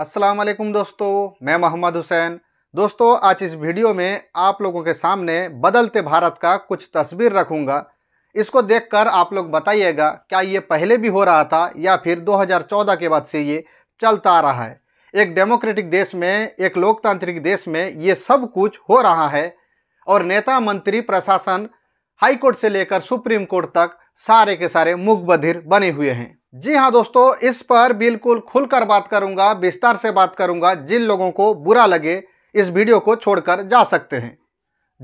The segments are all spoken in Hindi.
अस्सलाम वालेकुम दोस्तों मैं मोहम्मद हुसैन दोस्तों आज इस वीडियो में आप लोगों के सामने बदलते भारत का कुछ तस्वीर रखूँगा इसको देखकर आप लोग बताइएगा क्या ये पहले भी हो रहा था या फिर 2014 के बाद से ये चलता आ रहा है एक डेमोक्रेटिक देश में एक लोकतांत्रिक देश में ये सब कुछ हो रहा है और नेता मंत्री प्रशासन हाईकोर्ट से लेकर सुप्रीम कोर्ट तक सारे के सारे मुख बने हुए हैं जी हाँ दोस्तों इस पर बिल्कुल खुलकर बात करूंगा विस्तार से बात करूंगा जिन लोगों को बुरा लगे इस वीडियो को छोड़कर जा सकते हैं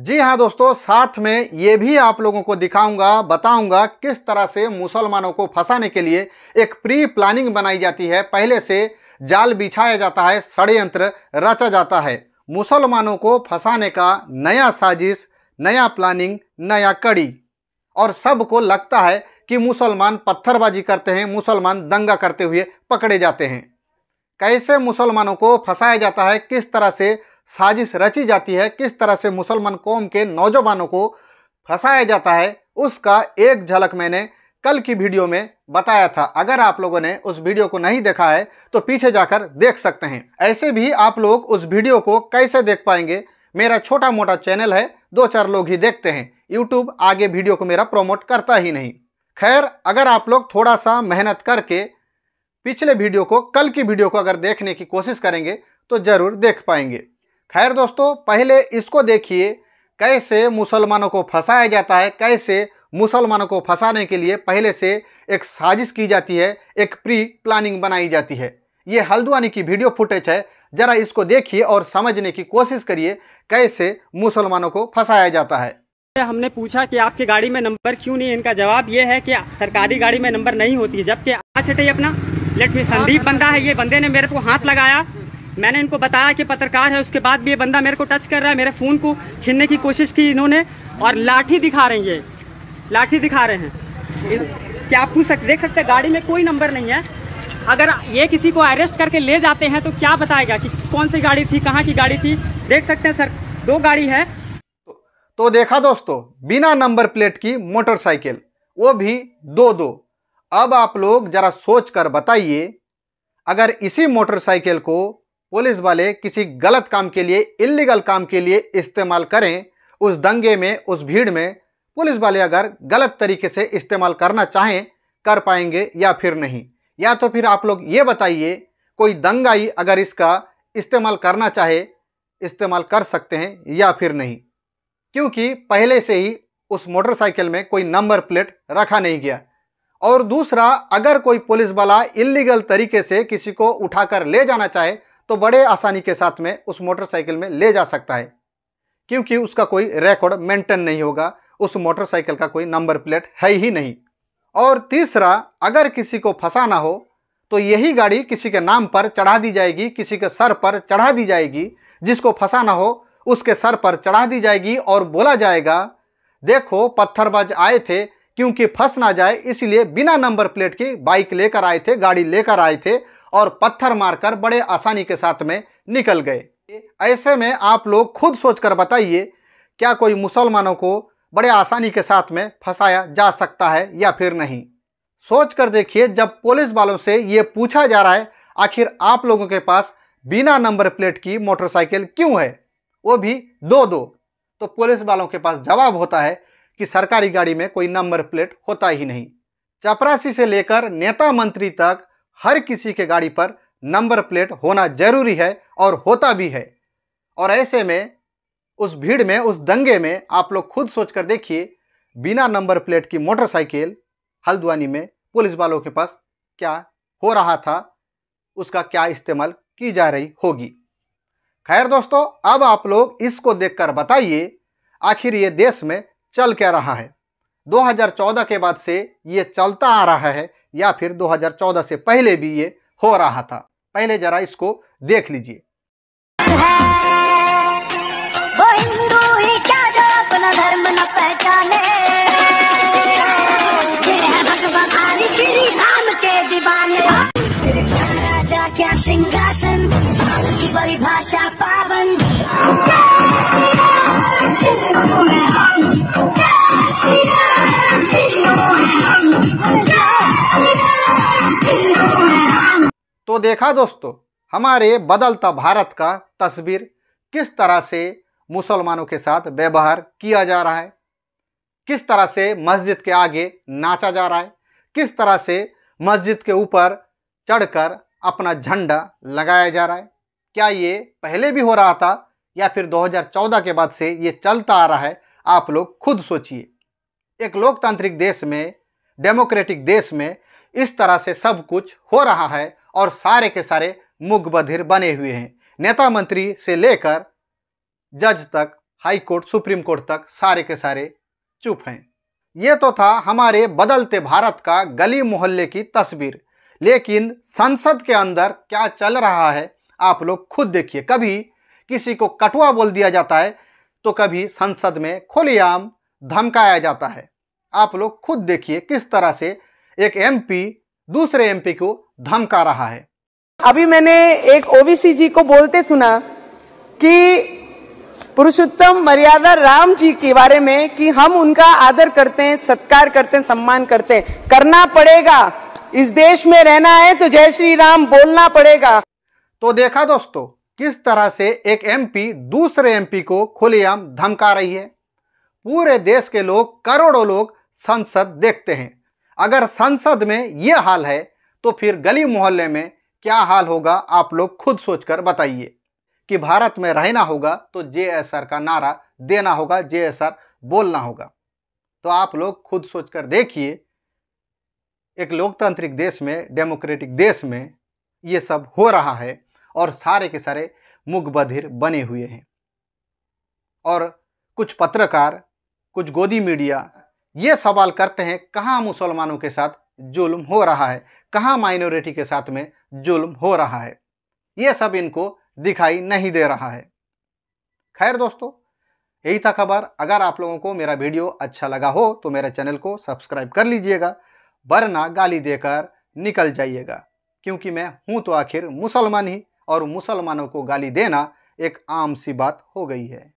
जी हाँ दोस्तों साथ में ये भी आप लोगों को दिखाऊंगा बताऊंगा किस तरह से मुसलमानों को फंसाने के लिए एक प्री प्लानिंग बनाई जाती है पहले से जाल बिछाया जाता है षडयंत्र रचा जाता है मुसलमानों को फंसाने का नया साजिश नया प्लानिंग नया कड़ी और सबको लगता है कि मुसलमान पत्थरबाजी करते हैं मुसलमान दंगा करते हुए पकड़े जाते हैं कैसे मुसलमानों को फंसाया जाता है किस तरह से साजिश रची जाती है किस तरह से मुसलमान कौम के नौजवानों को फंसाया जाता है उसका एक झलक मैंने कल की वीडियो में बताया था अगर आप लोगों ने उस वीडियो को नहीं देखा है तो पीछे जाकर देख सकते हैं ऐसे भी आप लोग उस वीडियो को कैसे देख पाएंगे मेरा छोटा मोटा चैनल है दो चार लोग ही देखते हैं यूट्यूब आगे वीडियो को मेरा प्रोमोट करता ही नहीं खैर अगर आप लोग थोड़ा सा मेहनत करके पिछले वीडियो को कल की वीडियो को अगर देखने की कोशिश करेंगे तो ज़रूर देख पाएंगे खैर दोस्तों पहले इसको देखिए कैसे मुसलमानों को फंसाया जाता है कैसे मुसलमानों को फंसाने के लिए पहले से एक साजिश की जाती है एक प्री प्लानिंग बनाई जाती है ये हल्द्वानी की वीडियो फुटेज है ज़रा इसको देखिए और समझने की कोशिश करिए कैसे मुसलमानों को फंसाया जाता है हमने पूछा कि आपके गाड़ी में नंबर क्यों नहीं इनका जवाब ये है कि सरकारी गाड़ी में नंबर नहीं होती जबकि आज हटे अपना लेट मी संदीप बंदा है ये बंदे ने मेरे को हाथ लगाया मैंने इनको बताया कि पत्रकार है उसके बाद भी ये बंदा मेरे को टच कर रहा है मेरे फ़ोन को छीनने की कोशिश की इन्होंने और लाठी दिखा रहे हैं ये लाठी दिखा रहे हैं क्या आप पूछ सकते देख सकते हैं गाड़ी में कोई नंबर नहीं है अगर ये किसी को अरेस्ट करके ले जाते हैं तो क्या बताएगा कि कौन सी गाड़ी थी कहाँ की गाड़ी थी देख सकते हैं सर दो गाड़ी है तो देखा दोस्तों बिना नंबर प्लेट की मोटरसाइकिल वो भी दो दो अब आप लोग ज़रा सोच कर बताइए अगर इसी मोटरसाइकिल को पुलिस वाले किसी गलत काम के लिए इलीगल काम के लिए इस्तेमाल करें उस दंगे में उस भीड़ में पुलिस वाले अगर गलत तरीके से इस्तेमाल करना चाहें कर पाएंगे या फिर नहीं या तो फिर आप लोग ये बताइए कोई दंगाई अगर इसका इस्तेमाल करना चाहे इस्तेमाल कर सकते हैं या फिर नहीं क्योंकि पहले से ही उस मोटरसाइकिल में कोई नंबर प्लेट रखा नहीं गया और दूसरा अगर कोई पुलिस वाला इलीगल तरीके से किसी को उठाकर ले जाना चाहे तो बड़े आसानी के साथ में उस मोटरसाइकिल में ले जा सकता है क्योंकि उसका कोई रिकॉर्ड मेंटेन नहीं होगा उस मोटरसाइकिल का कोई नंबर प्लेट है ही नहीं और तीसरा अगर किसी को फंसाना हो तो यही गाड़ी किसी के नाम पर चढ़ा दी जाएगी किसी के सर पर चढ़ा दी जाएगी जिसको फंसाना हो उसके सर पर चढ़ा दी जाएगी और बोला जाएगा देखो पत्थरबाज आए थे क्योंकि फंस ना जाए इसलिए बिना नंबर प्लेट की बाइक लेकर आए थे गाड़ी लेकर आए थे और पत्थर मारकर बड़े आसानी के साथ में निकल गए ऐसे में आप लोग खुद सोचकर बताइए क्या कोई मुसलमानों को बड़े आसानी के साथ में फंसाया जा सकता है या फिर नहीं सोच कर देखिए जब पुलिस वालों से ये पूछा जा रहा है आखिर आप लोगों के पास बिना नंबर प्लेट की मोटरसाइकिल क्यों है वो भी दो दो तो पुलिस वालों के पास जवाब होता है कि सरकारी गाड़ी में कोई नंबर प्लेट होता ही नहीं चपरासी से लेकर नेता मंत्री तक हर किसी के गाड़ी पर नंबर प्लेट होना जरूरी है और होता भी है और ऐसे में उस भीड़ में उस दंगे में आप लोग खुद सोच कर देखिए बिना नंबर प्लेट की मोटरसाइकिल हल्द्वानी में पुलिस वालों के पास क्या हो रहा था उसका क्या इस्तेमाल की जा रही होगी खैर दोस्तों अब आप लोग इसको देखकर बताइए आखिर ये देश में चल क्या रहा है 2014 के बाद से ये चलता आ रहा है या फिर 2014 से पहले भी ये हो रहा था पहले ज़रा इसको देख लीजिए देखा दोस्तों हमारे बदलता भारत का तस्वीर किस तरह से मुसलमानों के साथ व्यवहार किया जा रहा है किस तरह से मस्जिद के आगे नाचा जा रहा है किस तरह से मस्जिद के ऊपर चढ़कर अपना झंडा लगाया जा रहा है क्या ये पहले भी हो रहा था या फिर 2014 के बाद से ये चलता आ रहा है आप लोग खुद सोचिए एक लोकतांत्रिक देश में डेमोक्रेटिक देश में इस तरह से सब कुछ हो रहा है और सारे के सारे बधिर बने हुए हैं नेता मंत्री से लेकर जज तक हाई कोर्ट सुप्रीम कोर्ट तक सारे के सारे चुप हैं ये तो था हमारे बदलते भारत का गली मोहल्ले की तस्वीर लेकिन संसद के अंदर क्या चल रहा है आप लोग खुद देखिए कभी किसी को कटुआ बोल दिया जाता है तो कभी संसद में खुलेआम धमकाया जाता है आप लोग खुद देखिए किस तरह से एक एमपी दूसरे एमपी को धमका रहा है अभी मैंने एक ओबीसी जी को बोलते सुना कि पुरुषोत्तम मर्यादा राम जी के बारे में कि हम उनका आदर करते हैं सत्कार करते हैं सम्मान करते हैं करना पड़ेगा इस देश में रहना है तो जय श्री राम बोलना पड़ेगा तो देखा दोस्तों किस तरह से एक एमपी दूसरे एमपी को खुलेआम धमका रही है पूरे देश के लोग करोड़ों लोग संसद देखते हैं अगर संसद में ये हाल है तो फिर गली मोहल्ले में क्या हाल होगा आप लोग खुद सोचकर बताइए कि भारत में रहना होगा तो जे का नारा देना होगा जे बोलना होगा तो आप लोग खुद सोचकर देखिए एक लोकतांत्रिक देश में डेमोक्रेटिक देश में ये सब हो रहा है और सारे के सारे मुखबधिर बने हुए हैं और कुछ पत्रकार कुछ गोदी मीडिया ये सवाल करते हैं कहाँ मुसलमानों के साथ जुल्म हो रहा है कहाँ माइनॉरिटी के साथ में जुल्म हो रहा है ये सब इनको दिखाई नहीं दे रहा है खैर दोस्तों यही था खबर अगर आप लोगों को मेरा वीडियो अच्छा लगा हो तो मेरे चैनल को सब्सक्राइब कर लीजिएगा वरना गाली देकर निकल जाइएगा क्योंकि मैं हूँ तो आखिर मुसलमान ही और मुसलमानों को गाली देना एक आम सी बात हो गई है